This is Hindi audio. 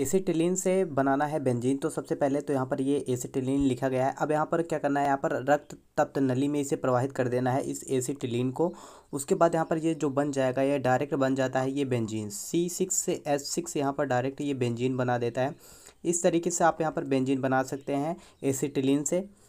एसिटिलीन से बनाना है बेंजीन तो सबसे पहले तो यहाँ पर ये एसिटिलीन लिखा गया है अब यहाँ पर क्या करना है यहाँ पर रक्त तप्त नली में इसे प्रवाहित कर देना है इस एसिटिलीन को उसके बाद यहाँ पर ये जो बन जाएगा ये डायरेक्ट बन जाता है ये बेंजीन सी सिक्स से एस सिक्स यहाँ पर डायरेक्ट ये बेंजीन बना देता है इस तरीके से आप यहाँ पर बेंजीन बना सकते हैं एसिटिलीन से